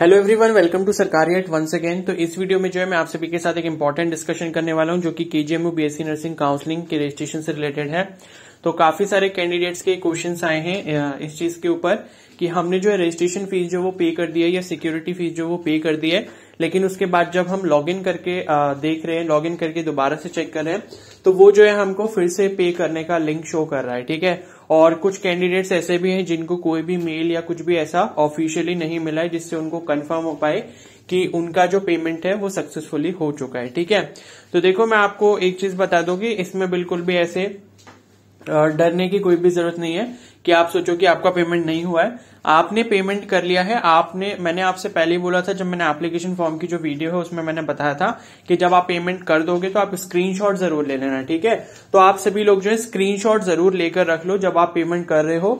hello everyone welcome to Sarkari at once again तो इस video में जो है मैं आप सभी के साथ एक इम्पॉर्टेंट डिस्कशन करने वाला हूं जो कि केजीएमयू बीएससी नर्सिंग काउंसलिंग के रजिस्ट्रेशन से रिलेटेड है तो काफी सारे कैंडिडेट्स के क्वेश्चन आए हैं इस चीज के ऊपर कि हमने जो है रजिस्ट्रेशन फीस जो वो पे कर दी है या सिक्योरिटी फीस जो वो पे कर दी है लेकिन उसके बाद जब हम लॉग इन करके देख रहे हैं लॉग इन करके दोबारा से चेक कर रहे हैं तो वो जो है हमको फिर से पे करने का लिंक शो कर रहा है ठीक है और कुछ कैंडिडेट्स ऐसे भी हैं जिनको कोई भी मेल या कुछ भी ऐसा ऑफिशियली नहीं मिला है जिससे उनको कंफर्म हो पाए कि उनका जो पेमेंट है वो सक्सेसफुली हो चुका है ठीक है तो देखो मैं आपको एक चीज बता दूं कि इसमें बिल्कुल भी ऐसे डरने की कोई भी जरूरत नहीं है कि आप सोचो कि आपका पेमेंट नहीं हुआ है आपने पेमेंट कर लिया है आपने मैंने आपसे पहले ही बोला था जब मैंने एप्लीकेशन फॉर्म की जो वीडियो है उसमें मैंने बताया था कि जब आप पेमेंट कर दोगे तो आप स्क्रीनशॉट जरूर ले लेना ठीक है तो आप सभी लोग जो है स्क्रीनशॉट जरूर लेकर रख लो जब आप पेमेंट कर रहे हो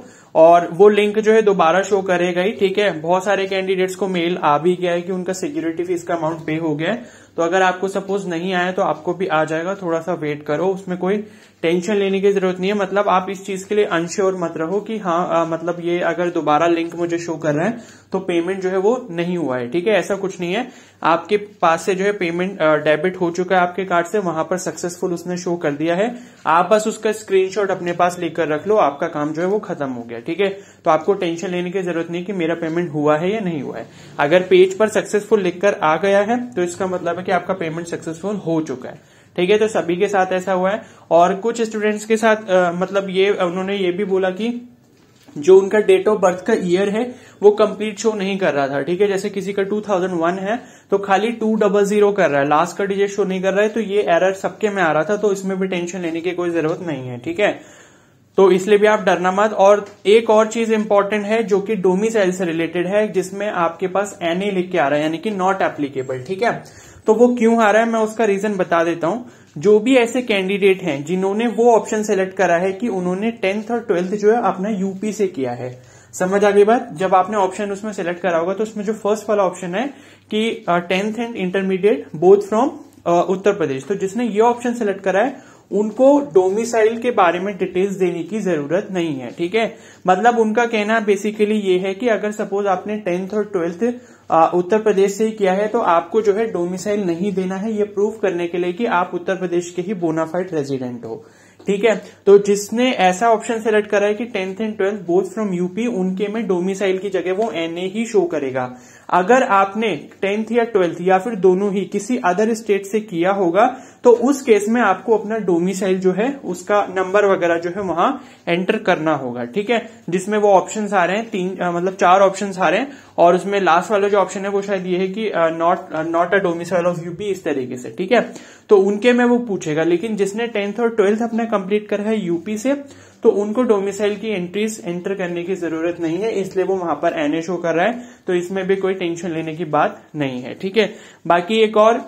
और वो लिंक जो है दोबारा शो करेगा ही ठीक है बहुत सारे कैंडिडेट्स को मेल आ भी गया है कि उनका सिक्योरिटी फीस का अमाउंट पे हो गया है तो अगर आपको सपोज नहीं आया तो आपको भी आ जाएगा थोड़ा सा वेट करो उसमें कोई टेंशन लेने की जरूरत नहीं है मतलब आप इस चीज के लिए अनश्योर मत रहो कि हाँ आ, मतलब ये अगर दोबारा लिंक मुझे शो कर रहा है तो पेमेंट जो है वो नहीं हुआ है ठीक है ऐसा कुछ नहीं है आपके पास से जो है पेमेंट डेबिट हो चुका है आपके कार्ड से वहां पर सक्सेसफुल उसने शो कर दिया है आप बस उसका स्क्रीनशॉट अपने पास लेकर रख लो आपका काम जो है वो खत्म हो गया ठीक है तो आपको टेंशन लेने की जरूरत नहीं कि मेरा पेमेंट हुआ है या नहीं हुआ है अगर पेज पर सक्सेसफुल लिखकर आ गया है तो इसका मतलब है कि आपका पेमेंट सक्सेसफुल हो चुका है ठीक है तो सभी के साथ ऐसा हुआ है और कुछ स्टूडेंट्स के साथ आ, मतलब ये उन्होंने ये भी बोला कि जो उनका डेट ऑफ बर्थ का ईयर है वो कंप्लीट शो नहीं कर रहा था ठीक है जैसे किसी का 2001 है तो खाली टू डबल जीरो कर रहा है लास्ट का डिजिट शो नहीं कर रहा है तो ये एरर सबके में आ रहा था तो इसमें भी टेंशन लेने की कोई जरूरत नहीं है ठीक है तो इसलिए भी आप डरना मत और एक और चीज इंपॉर्टेंट है जो कि डोमिसाइल से रिलेटेड है जिसमें आपके पास एनए लिख के आ रहा है यानी कि नॉट एप्लीकेबल ठीक है तो वो क्यों हारा है मैं उसका रीजन बता देता हूं जो भी ऐसे कैंडिडेट हैं जिन्होंने वो ऑप्शन सेलेक्ट करा है कि उन्होंने टेंथ और ट्वेल्थ जो है अपना यूपी से किया है समझ आगे बात जब आपने ऑप्शन उसमें सेलेक्ट करा होगा तो उसमें जो फर्स्ट वाला ऑप्शन है कि tenth and intermediate both from Uttar Pradesh तो जिसने ये ऑप्शन सेलेक्ट करा है उनको डोमिसाइल के बारे में डिटेल्स देने की जरूरत नहीं है ठीक है मतलब उनका कहना बेसिकली ये है कि अगर सपोज आपने टेंथ और ट्वेल्थ उत्तर प्रदेश से ही किया है तो आपको जो है डोमिसाइल नहीं देना है ये प्रूफ करने के लिए कि आप उत्तर प्रदेश के ही बोनाफाइड रेजिडेंट हो ठीक है तो जिसने ऐसा ऑप्शन सेलेक्ट करा है कि tenth and twelfth both from UP उनके में डोमिसाइल की जगह वो एनए ही शो करेगा अगर आपने टेंथ या ट्वेल्थ या फिर दोनों ही किसी अदर स्टेट से किया होगा तो उस केस में आपको अपना डोमिसाइल जो है उसका नंबर वगैरह जो है वहां एंटर करना होगा ठीक है जिसमें वो ऑप्शन आ रहे हैं तीन आ, मतलब चार ऑप्शन आ रहे हैं और उसमें लास्ट वाला जो ऑप्शन है वो शायद ये है कि not not a domicile of UP इस तरीके से ठीक है तो उनके में वो पूछेगा लेकिन जिसने टेंथ और ट्वेल्थ अपना कंप्लीट करा है यूपी से तो उनको डोमिसाइल की एंट्रीज एंटर करने की जरूरत नहीं है इसलिए वो वहां पर एनए कर रहा है तो इसमें भी कोई टेंशन लेने की बात नहीं है ठीक है बाकी एक और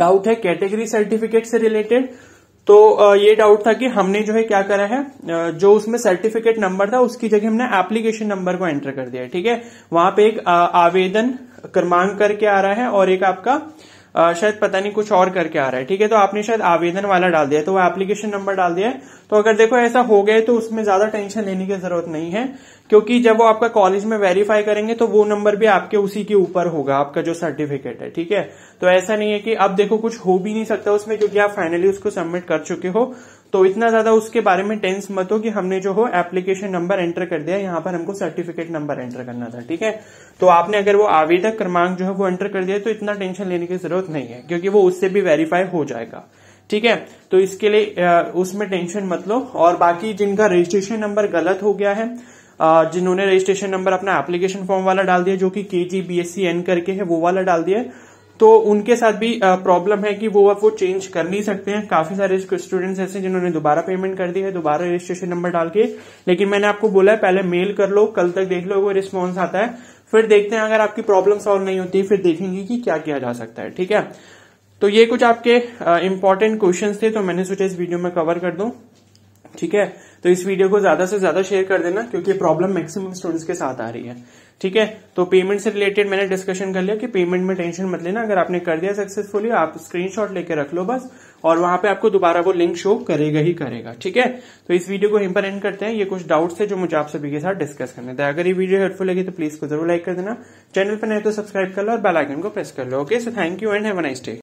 डाउट है कैटेगरी सर्टिफिकेट से रिलेटेड तो ये डाउट था कि हमने जो है क्या करा है जो उसमें सर्टिफिकेट नंबर था उसकी जगह हमने एप्लीकेशन नंबर को एंटर कर दिया ठीक है वहां पे एक आवेदन क्रमांक करके आ रहा है और एक आपका शायद पता नहीं कुछ और करके आ रहा है ठीक है तो आपने शायद आवेदन वाला डाल दिया तो वो एप्लीकेशन नंबर डाल दिया है तो अगर देखो ऐसा हो गया तो उसमें ज्यादा टेंशन लेने की जरूरत नहीं है क्योंकि जब वो आपका कॉलेज में वेरीफाई करेंगे तो वो नंबर भी आपके उसी के ऊपर होगा आपका जो सर्टिफिकेट है ठीक है तो ऐसा नहीं है कि अब देखो कुछ हो भी नहीं सकता उसमें क्योंकि आप फाइनली उसको सबमिट कर चुके हो तो इतना ज्यादा उसके बारे में टेंस मत हो कि हमने जो हो एप्लीकेशन नंबर एंटर कर दिया यहाँ पर हमको सर्टिफिकेट नंबर एंटर करना था ठीक है तो आपने अगर वो आवेदक क्रमांक जो है वो एंटर कर दिया तो इतना टेंशन लेने की जरूरत नहीं है क्योंकि वो उससे भी वेरीफाई हो जाएगा ठीक है तो इसके लिए उसमें टेंशन मत लो और बाकी जिनका रजिस्ट्रेशन नंबर गलत हो गया है जिन्होंने रजिस्ट्रेशन नंबर अपना एप्लीकेशन फॉर्म वाला डाल दिया जो कि K G B S C N करके है वो वाला डाल दिया तो उनके साथ भी प्रॉब्लम है कि वो अब वो चेंज कर नहीं सकते हैं काफी सारे स्टूडेंट्स ऐसे जिन्होंने दोबारा पेमेंट कर दी है दोबारा रजिस्ट्रेशन नंबर डाल के लेकिन मैंने आपको बोला है पहले मेल कर लो कल तक देख लो वो रिस्पॉन्स आता है फिर देखते हैं अगर आपकी प्रॉब्लम सॉल्व नहीं होती फिर देखेंगे कि क्या किया जा सकता है ठीक है तो ये कुछ आपके इंपॉर्टेंट क्वेश्चंस थे तो मैंने सोचा इस वीडियो में कवर कर दूं ठीक है तो इस वीडियो को ज्यादा से ज्यादा शेयर कर देना क्योंकि प्रॉब्लम मैक्सिमम स्टूडेंट्स के साथ आ रही है ठीक है तो पेमेंट से रिलेटेड मैंने डिस्कशन कर लिया कि पेमेंट में टेंशन मत लेना अगर आपने कर दिया सक्सेसफुली आप स्क्रीनशॉट लेके रख लो बस और वहां पे आपको दोबारा वो लिंक शो करेगा ही करेगा ठीक है तो इस वीडियो को यहीं पर एंड करते हैं ये कुछ डाउट्स है जो मुझे आप सभी के साथ डिस्कस करने थे तो अगर ये वीडियो हेल्पफुल लगी तो प्लीज को जरूर लाइक कर देना चैनल पर नहीं तो सब्सक्राइब कर लो और बेल आइकन को प्रेस कर लो okay so thank you and have nice day